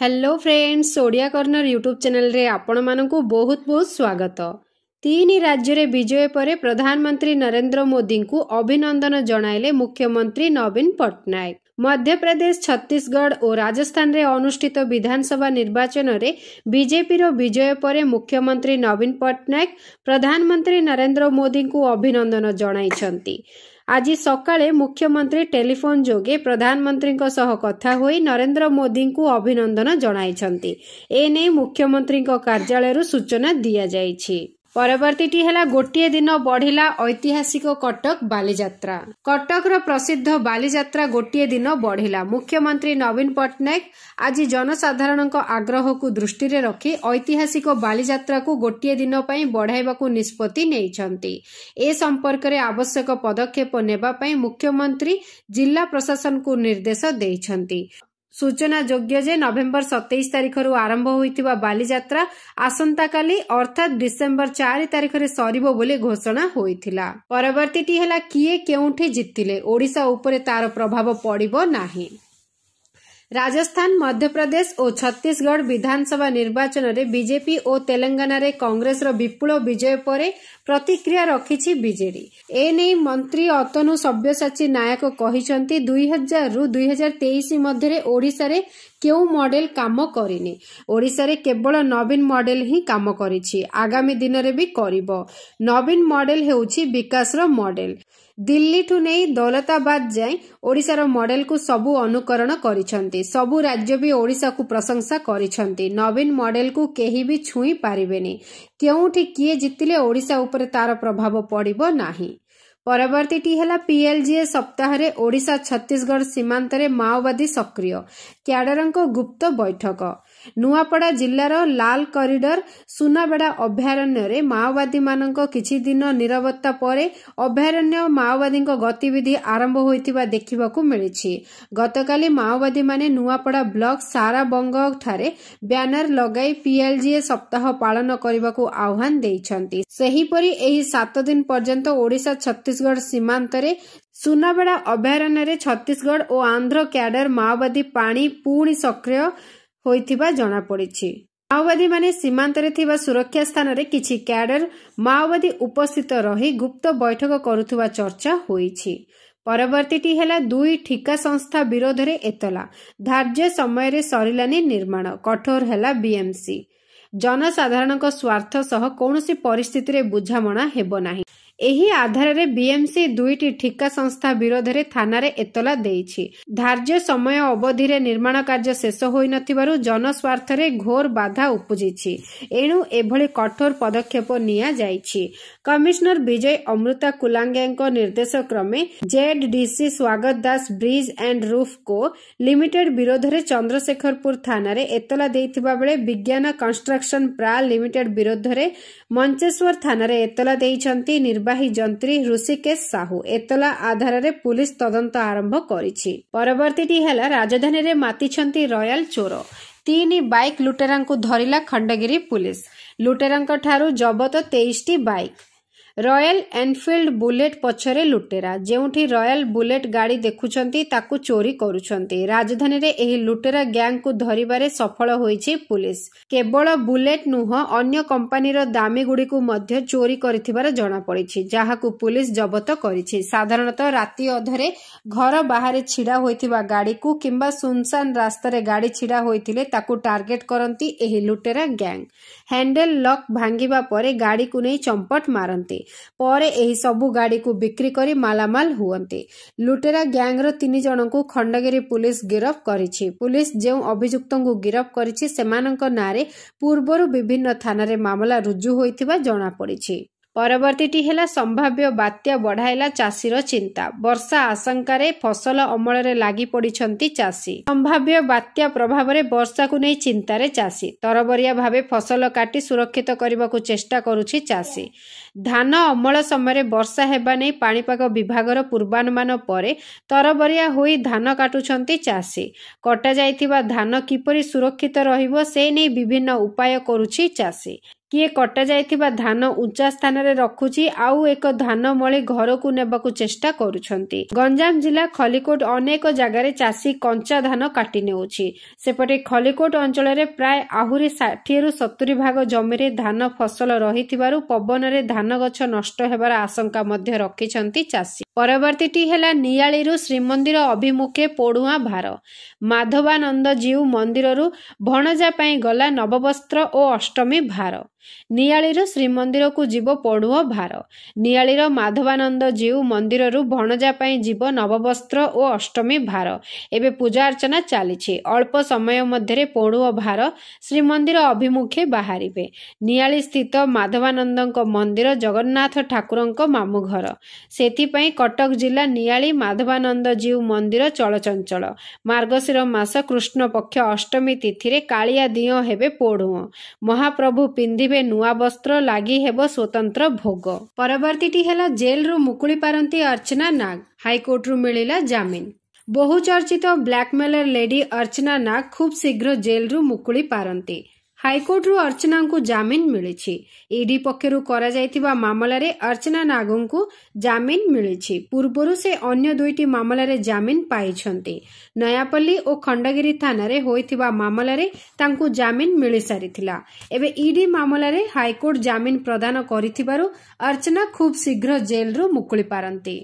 hello friends Odia corner YouTube ଚ୍ୟାନେଲ୍ରେ ଆପଣମାନଙ୍କୁ ବହୁତ ବହୁତ ସ୍ୱାଗତ ତିନି ରାଜ୍ୟରେ ବିଜୟ ପରେ ପ୍ରଧାନମନ୍ତ୍ରୀ ନରେନ୍ଦ୍ର ମୋଦିଙ୍କୁ ଅଭିନନ୍ଦନ ଜଣାଇଲେ ମୁଖ୍ୟମନ୍ତ୍ରୀ ନବୀନ ପଟ୍ଟନାୟକ ମଧ୍ୟପ୍ରଦେଶ ଛତିଶଗଡ଼ ଓ ରାଜସ୍ଥାନରେ ଅନୁଷ୍ଠିତ ବିଧାନସଭା ନିର୍ବାଚନରେ ବିଜେପିର ବିଜୟ ପରେ ମୁଖ୍ୟମନ୍ତ୍ରୀ ନବୀନ ପଟ୍ଟନାୟକ ପ୍ରଧାନମନ୍ତ୍ରୀ ନରେନ୍ଦ୍ର ମୋଦିଙ୍କୁ ଅଭିନନ୍ଦନ ଜଣାଇଛନ୍ତି ଆଜି ସକାଳେ ମୁଖ୍ୟମନ୍ତ୍ରୀ ଟେଲିଫୋନ୍ ଯୋଗେ ପ୍ରଧାନମନ୍ତ୍ରୀଙ୍କ ସହ କଥା ହୋଇ ନରେନ୍ଦ୍ର ମୋଦିଙ୍କୁ ଅଭିନନ୍ଦନ ଜଣାଇଛନ୍ତି ଏ ନେଇ ମୁଖ୍ୟମନ୍ତ୍ରୀଙ୍କ କାର୍ଯ୍ୟାଳୟରୁ ସୂଚନା ଦିଆଯାଇଛି दिन वर्ती गोट बढिलासिक बाटक र प्रसिद्ध बालि गोट दिन बढ़ला मुख्यमंत्री नवीन पट्टनायक आज जनसाधारण आग्रह को दृष्टि रखी ऐतिहासिक रतिहासिक को गोट दिन बढ़ाक निष्पति ए संपर्क सम्पर्क आवश्यक पदक्षेप मुख्यमंत्री जिला प्रशासन को निर्देश ସୂଚନା ଯୋଗ୍ୟ ଯେ ନଭେମ୍ବର ସତେଇଶ ତାରିଖରୁ ଆରମ୍ଭ ହୋଇଥିବା ବାଲିଯାତ୍ରା ଆସନ୍ତାକାଲି ଅର୍ଥାତ୍ ଡିସେମ୍ବର ଚାରି ତାରିଖରେ ସରିବ ବୋଲି ଘୋଷଣା ହୋଇଥିଲା ପରବର୍ତ୍ତୀଟି ହେଲା କିଏ କେଉଁଠି ଜିତିଲେ ଓଡ଼ିଶା ଉପରେ ତା'ର ପ୍ରଭାବ ପଡ଼ିବ ନାହିଁ ରାଜସ୍ଥାନ ମଧ୍ୟପ୍ରଦେଶ ଓ ଛତିଶଗଡ଼ ବିଧାନସଭା ନିର୍ବାଚନରେ ବିଜେପି ଓ ତେଲଙ୍ଗାନାରେ କଂଗ୍ରେସର ବିପୁଳ ବିଜୟ ପରେ ପ୍ରତିକ୍ରିୟା ରଖିଛି ବିଜେଡି ଏ ନେଇ ମନ୍ତ୍ରୀ ଅତନୁ ସବ୍ୟସାଚୀ ନାୟକ କହିଛନ୍ତି ଦୁଇହଜାରରୁ ଦୁଇହଜାର ତେଇଶ ମଧ୍ୟରେ ଓଡ଼ିଶାରେ କେଉଁ ମଡେଲ କାମ କରିନି ଓଡ଼ିଶାରେ କେବଳ ନବୀନ ମଡେଲ ହିଁ କାମ କରିଛି ଆଗାମୀ ଦିନରେ ବି କରିବ ନବୀନ ମଡେଲ ହେଉଛି ବିକାଶର ମଡେଲ ଦିଲ୍ଲୀଠୁ ନେଇ ଦୌଲତାବାଦ ଯାଏଁ ଓଡ଼ିଶାର ମଡେଲକୁ ସବୁ ଅନୁକରଣ କରିଛନ୍ତି ସବୁ ରାଜ୍ୟ ବି ଓଡ଼ିଶାକୁ ପ୍ରଶଂସା କରିଛନ୍ତି ନବୀନ ମଡେଲକୁ କେହି ବି ଛୁଇଁ ପାରିବେନି କେଉଁଠି କିଏ ଜିତିଲେ ଓଡ଼ିଶା ଉପରେ ତାର ପ୍ରଭାବ ପଡ଼ିବ ନାହିଁ ପରବର୍ତ୍ତୀଟି ହେଲା ପିଏଲ୍ଜିଏ ସପ୍ତାହରେ ଓଡ଼ିଶା ଛତିଶଗଡ଼ ସୀମାନ୍ତରେ ମାଓବାଦୀ ସକ୍ରିୟ କ୍ୟାଡରଙ୍କ ଗୁପ୍ତ ବୈଠକ ନୂଆପଡ଼ା ଜିଲ୍ଲାର ଲାଲ୍ କରିଡର ସୁନାବେଡ଼ା ଅଭୟାରଣ୍ୟରେ ମାଓବାଦୀମାନଙ୍କ କିଛି ଦିନ ନିରବତ୍ତା ପରେ ଅଭୟାରଣ୍ୟ ମାଓବାଦୀଙ୍କ ଗତିବିଧି ଆରମ୍ଭ ହୋଇଥିବା ଦେଖିବାକୁ ମିଳିଛି ଗତକାଲି ମାଓବାଦୀମାନେ ନୂଆପଡ଼ା ବ୍ଲକ ସାରାବଙ୍ଗଠାରେ ବ୍ୟାନର ଲଗାଇ ପିଏଲ୍ଜିଏ ସପ୍ତାହ ପାଳନ କରିବାକୁ ଆହ୍ୱାନ ଦେଇଛନ୍ତି ସେହିପରି ଏହି ସାତ ଦିନ ପର୍ଯ୍ୟନ୍ତ ଓଡ଼ିଶା ଛତିଶ ଛତିଶଗଡ଼ ସୀମାନ୍ତରେ ସୁନାବେଡ଼ା ଅଭୟାରଣ୍ୟରେ ଛତିଶଗଡ଼ ଓ ଆନ୍ଧ୍ର କ୍ୟାଡର ମାଓବାଦୀ ପାଣି ପୁଣି ସକ୍ରିୟ ହୋଇଥିବା ଜଣାପଡ଼ିଛି ମାଓବାଦୀମାନେ ସୀମାନ୍ତରେ ଥିବା ସୁରକ୍ଷା ସ୍ଥାନରେ କିଛି କ୍ୟାଡର ମାଓବାଦୀ ଉପସ୍ଥିତ ରହି ଗୁପ୍ତ ବୈଠକ କରୁଥିବା ଚର୍ଚ୍ଚା ହୋଇଛି ପରବର୍ତ୍ତୀଟି ହେଲା ଦୁଇ ଠିକା ସଂସ୍ଥା ବିରୋଧରେ ଏତଲା ଧାର୍ଯ୍ୟ ସମୟରେ ସରିଲାନି ନିର୍ମାଣ କଠୋର ହେଲା ବିଏମ୍ସି ଜନସାଧାରଣଙ୍କ ସ୍ୱାର୍ଥ ସହ କୌଣସି ପରିସ୍ଥିତିରେ ବୁଝାମଣା ହେବ ନାହିଁ ଏହି ଆଧାରରେ ବିଏମ୍ସି ଦୁଇଟି ଠିକା ସଂସ୍ଥା ବିରୋଧରେ ଥାନାରେ ଏତଲା ଦେଇଛି ଧାର୍ଯ୍ୟ ସମୟ ଅବଧିରେ ନିର୍ମାଣ କାର୍ଯ୍ୟ ଶେଷ ହୋଇନଥିବାରୁ ଜନସ୍ୱାର୍ଥରେ ଘୋର ବାଧା ଉପୁଜିଛି ଏଣୁ ଏଭଳି କଠୋର ପଦକ୍ଷେପ ନିଆଯାଇଛି କମିଶନର ବିଜୟ ଅମୃତା କୁଲାଙ୍ଗେଙ୍କ ନିର୍ଦ୍ଦେଶ କ୍ରମେ ଜେଡ୍ଡିସି Swagat Das bridge and roof co limited ବିରୋଧରେ ଚନ୍ଦ୍ରଶେଖରପୁର ଥାନାରେ ଏତଲା ଦେଇଥିବା ବେଳେ ବିଜ୍ଞାନ କନ୍ଷ୍ଟ୍ରକ୍ସନ୍ ପ୍ରା ଲିମିଟେଡ୍ ବିରୋଧରେ ମଞ୍ଚେଶ୍ୱର ଥାନାରେ ଏତଲା ଦେଇଛନ୍ତି নির্বাহী যন্ত্রী ঋষিকেশ সাহু এতলা আধারে পুলিশ তদন্ত আরম্ভ করেছে পরবর্তীটি হল রাজধানীরে মাতিছন্তি রয়াল চোর ତିନି বাইক ଲୁଟେରାଙ୍କୁ ଧରିଲା ଖଣ୍ଡଗିରି পুলিশ ଲୁଟେରାଙ୍କଠାରୁ জবত তেইশটি বাইক ରୟାଲ ଏନଫିଲ୍ଡ ବୁଲେଟ୍ ପଛରେ ଲୁଟେରା ଯେଉଁଠି ରୟାଲ ବୁଲେଟ୍ ଗାଡ଼ି ଦେଖୁଛନ୍ତି ତାକୁ ଚୋରି କରୁଛନ୍ତି ରାଜଧାନୀରେ ଏହି ଲୁଟେରା ଗ୍ୟାଙ୍ଗକୁ ଧରିବାରେ ସଫଳ ହୋଇଛି ପୁଲିସ କେବଳ ବୁଲେଟ୍ ନୁହଁ ଅନ୍ୟ କମ୍ପାନୀର ଦାମୀଗୁଡ଼ିକୁ ମଧ୍ୟ ଚୋରି କରିଥିବାର ଜଣାପଡ଼ିଛି ଯାହାକୁ ପୁଲିସ ଜବତ କରିଛି ସାଧାରଣତଃ ରାତି ଅଧରେ ଘର ବାହାରେ ଛିଡ଼ା ହୋଇଥିବା ଗାଡ଼ିକୁ କିମ୍ବା ସୁନସାନ ରାସ୍ତାରେ ଗାଡ଼ି ଛିଡ଼ା ହୋଇଥିଲେ ତାକୁ ଟାର୍ଗେଟ୍ କରନ୍ତି ଏହି ଲୁଟେରା ଗ୍ୟାଙ୍ଗ ହ୍ୟାଣ୍ଡେଲ ଲକ୍ ଭାଙ୍ଗିବା ପରେ ଗାଡ଼ିକୁ ନେଇ ଚମ୍ପଟ ମାରନ୍ତି ପରେ ଏହି ସବୁ ଗାଡ଼ିକୁ ବିକ୍ରି କରି ମାଲାମାଲ ହୁଅନ୍ତି ଲୁଟେରା ଗ୍ୟାଙ୍ଗର ତିନି ଜଣଙ୍କୁ ଖଣ୍ଡଗିରି ପୁଲିସ୍ ଗିରଫ କରିଛି ପୁଲିସ୍ ଯେଉଁ ଅଭିଯୁକ୍ତଙ୍କୁ ଗିରଫ କରିଛି ସେମାନଙ୍କ ନାଁରେ ପୂର୍ବରୁ ବିଭିନ୍ନ ଥାନାରେ ମାମଲା ରୁଜୁ ହୋଇଥିବା ଜଣାପଡ଼ିଛି ପରବର୍ତ୍ତୀଟି ହେଲା ସମ୍ଭାବ୍ୟ ବାତ୍ୟା ବଢ଼ାଇଲା ଚାଷୀର ଚିନ୍ତା ବର୍ଷା ଆଶଙ୍କାରେ ଫସଲ ଅମଳରେ ଲାଗି ପଡ଼ିଛନ୍ତି ଚାଷୀ ସମ୍ଭାବ୍ୟ ବାତ୍ୟା ପ୍ରଭାବରେ ବର୍ଷାକୁ ନେଇ ଚିନ୍ତାରେ ଚାଷୀ ତରବରିଆ ଭାବେ ଫସଲ କାଟି ସୁରକ୍ଷିତ କରିବାକୁ ଚେଷ୍ଟା କରୁଛି ଚାଷୀ ଧାନ ଅମଳ ସମୟରେ ବର୍ଷା ହେବା ନେଇ ପାଣିପାଗ ବିଭାଗର ପୂର୍ବାନୁମାନ ପରେ ତରବରିଆ ହୋଇ ଧାନ କାଟୁଛନ୍ତି ଚାଷୀ କଟାଯାଇଥିବା ଧାନ କିପରି ସୁରକ୍ଷିତ ରହିବ ସେ ନେଇ ବିଭିନ୍ନ ଉପାୟ କରୁଛି ଚାଷୀ କିଏ କଟାଯାଇଥିବା ଧାନ ଉଚ୍ଚା ସ୍ଥାନରେ ରଖୁଛି ଆଉ ଏକ ଧାନ ମଳି ଘରକୁ ନେବାକୁ ଚେଷ୍ଟା କରୁଛନ୍ତି ଗଞ୍ଜାମ ଜିଲ୍ଲା ଖଲିକୋଟ ଅନେକ ଜାଗାରେ ଚାଷୀ କଞ୍ଚା ଧାନ କାଟି ନେଉଛି ସେପଟେ ଖଲିକୋଟ ଅଞ୍ଚଳରେ ପ୍ରାୟ ଆହୁରି ଷାଠିଏରୁ ସତୁରି ଭାଗ ଜମିରେ ଧାନ ଫସଲ ରହିଥିବାରୁ ପବନରେ ଧାନ ଗଛ ନଷ୍ଟ ହେବାର ଆଶଙ୍କା ମଧ୍ୟ ରଖିଛନ୍ତି ଚାଷୀ ପରବର୍ତ୍ତୀଟି ହେଲା ନିଆଳିରୁ ଶ୍ରୀମନ୍ଦିର ଅଭିମୁଖେ ପୋଡୁଆଁ ଭାର ମାଧବାନନ୍ଦ ଜୀଉ ମନ୍ଦିରରୁ ଭଣଜା ପାଇଁ ଗଲା ନବବସ୍ତ୍ର ଓ ଅଷ୍ଟମୀ ଭାର ନିଆଳିରୁ ଶ୍ରୀମନ୍ଦିରକୁ ଯିବ ପଢ଼ୁଅ ଭାର ନିଆଳିର ମାଧବାନନ୍ଦ ଜୀଉ ମନ୍ଦିରରୁ ଭଣଜା ପାଇଁ ଯିବ ନବବସ୍ତ୍ର ଓ ଅଷ୍ଟମୀ ଭାର ଏବେ ପୂଜାର୍ଚ୍ଚନା ଚାଲିଛି ଅଳ୍ପ ସମୟ ମଧ୍ୟରେ ପଢ଼ୁଅ ଭାର ଶ୍ରୀମନ୍ଦିର ଅଭିମୁଖେ ବାହାରିବେ ନିଆଳି ସ୍ଥିତ ମାଧବାନନ୍ଦଙ୍କ ମନ୍ଦିର ଜଗନ୍ନାଥ ଠାକୁରଙ୍କ ଘର ସେଥିପାଇଁ କଟକ ଜିଲ୍ଲା ନିଆଳି ମାଧବାନନ୍ଦ ଜୀଉ ମନ୍ଦିର ଚଳଚଞ୍ଚଳ ମାର୍ଗଶିର ମାସ କୃଷ୍ଣ ପକ୍ଷ ଅଷ୍ଟମୀ ତିଥିରେ କାଳିଆ ଦିଅଁ ହେବେ ପୋଢ଼ୁଅଁ ମହାପ୍ରଭୁ ପିନ୍ଧିବେ ଏବେ ନୂଆ ବସ୍ତ୍ର ଲାଗି ହେବ ସ୍ୱତନ୍ତ୍ର ଭୋଗ ପରବର୍ତ୍ତୀଟି ହେଲା ଜେଲ୍ରୁ ମୁକୁଳି ପାରନ୍ତି ଅର୍ଚ୍ଚନା ନାଗ ହାଇକୋର୍ଟରୁ ମିଳିଲା ଜାମିନ ବହୁ ଚର୍ଚ୍ଚିତ ବ୍ଲାକମେଲର ଲେଡି ଅର୍ଚ୍ଚନା ନାଗ ଖୁବ୍ ଶୀଘ୍ର ଜେଲ୍ରୁ ମୁକୁଳି ପାରନ୍ତି ହାଇକୋର୍ଟରୁ ଅର୍ଚ୍ଚନାଙ୍କୁ ଜାମିନ ମିଳିଛି ଇଡି ପକ୍ଷରୁ କରାଯାଇଥିବା ମାମଲାରେ ଅର୍ଚ୍ଚନା ନାଗଙ୍କୁ ଜାମିନ ମିଳିଛି ପୂର୍ବରୁ ସେ ଅନ୍ୟ ଦୁଇଟି ମାମଲାରେ ଜାମିନ ପାଇଛନ୍ତି ନୟାପଲ୍ଲୀ ଓ ଖଣ୍ଡଗିରି ଥାନାରେ ହୋଇଥିବା ମାମଲାରେ ତାଙ୍କୁ ଜାମିନ ମିଳିସାରିଥିଲା ଏବେ ଇଡି ମାମଲାରେ ହାଇକୋର୍ଟ ଜାମିନ ପ୍ରଦାନ କରିଥିବାରୁ ଅର୍ଚ୍ଚନା ଖୁବ୍ ଶୀଘ୍ର ଜେଲ୍ରୁ ମୁକୁଳି ପାରନ୍ତି